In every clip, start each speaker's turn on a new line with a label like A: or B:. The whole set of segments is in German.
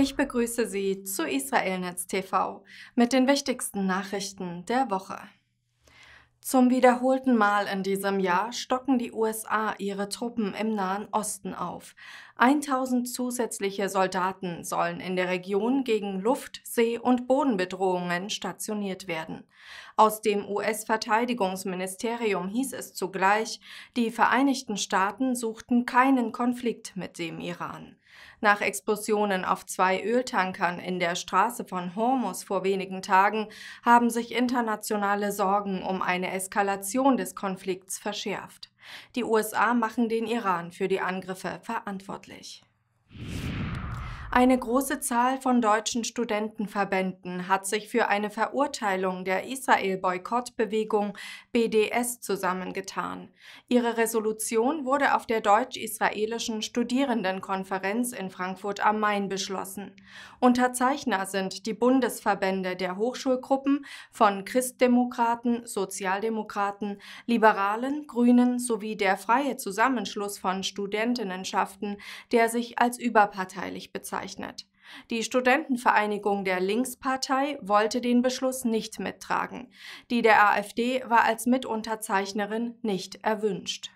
A: Ich begrüße Sie zu Israelnetz TV mit den wichtigsten Nachrichten der Woche. Zum wiederholten Mal in diesem Jahr stocken die USA ihre Truppen im Nahen Osten auf. 1000 zusätzliche Soldaten sollen in der Region gegen Luft-, See- und Bodenbedrohungen stationiert werden. Aus dem US-Verteidigungsministerium hieß es zugleich, die Vereinigten Staaten suchten keinen Konflikt mit dem Iran. Nach Explosionen auf zwei Öltankern in der Straße von Hormus vor wenigen Tagen haben sich internationale Sorgen um eine Eskalation des Konflikts verschärft. Die USA machen den Iran für die Angriffe verantwortlich. Eine große Zahl von deutschen Studentenverbänden hat sich für eine Verurteilung der Israel-Boykottbewegung BDS zusammengetan. Ihre Resolution wurde auf der deutsch-israelischen Studierendenkonferenz in Frankfurt am Main beschlossen. Unterzeichner sind die Bundesverbände der Hochschulgruppen von Christdemokraten, Sozialdemokraten, Liberalen, Grünen sowie der freie Zusammenschluss von Studentinnenschaften, der sich als überparteilich bezeichnet bezeichnet. Die Studentenvereinigung der Linkspartei wollte den Beschluss nicht mittragen. Die der AfD war als Mitunterzeichnerin nicht erwünscht.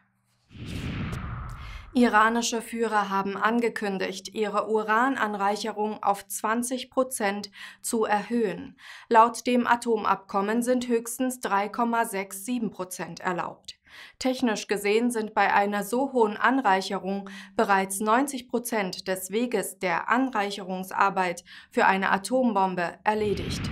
A: Iranische Führer haben angekündigt, ihre Urananreicherung auf 20 Prozent zu erhöhen. Laut dem Atomabkommen sind höchstens 3,67 Prozent erlaubt. Technisch gesehen sind bei einer so hohen Anreicherung bereits 90 Prozent des Weges der Anreicherungsarbeit für eine Atombombe erledigt.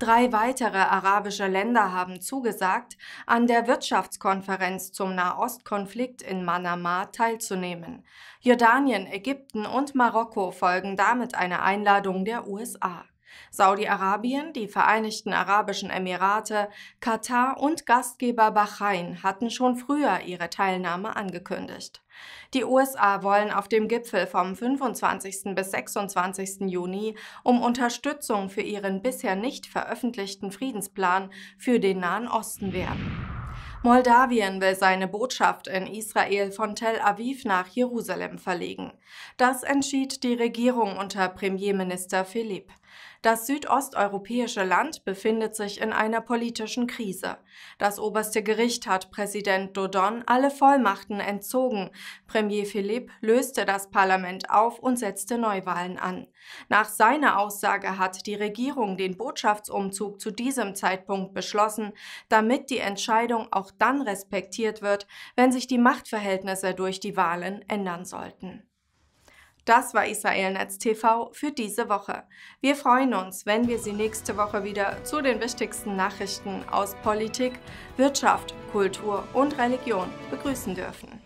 A: Drei weitere arabische Länder haben zugesagt, an der Wirtschaftskonferenz zum Nahostkonflikt in Manama teilzunehmen. Jordanien, Ägypten und Marokko folgen damit einer Einladung der USA. Saudi-Arabien, die Vereinigten Arabischen Emirate, Katar und Gastgeber Bahrain hatten schon früher ihre Teilnahme angekündigt. Die USA wollen auf dem Gipfel vom 25. bis 26. Juni um Unterstützung für ihren bisher nicht veröffentlichten Friedensplan für den Nahen Osten werben. Moldawien will seine Botschaft in Israel von Tel Aviv nach Jerusalem verlegen. Das entschied die Regierung unter Premierminister Philipp. Das südosteuropäische Land befindet sich in einer politischen Krise. Das oberste Gericht hat Präsident Dodon alle Vollmachten entzogen. Premier Philipp löste das Parlament auf und setzte Neuwahlen an. Nach seiner Aussage hat die Regierung den Botschaftsumzug zu diesem Zeitpunkt beschlossen, damit die Entscheidung auch dann respektiert wird, wenn sich die Machtverhältnisse durch die Wahlen ändern sollten. Das war Israelnetz TV für diese Woche. Wir freuen uns, wenn wir Sie nächste Woche wieder zu den wichtigsten Nachrichten aus Politik, Wirtschaft, Kultur und Religion begrüßen dürfen.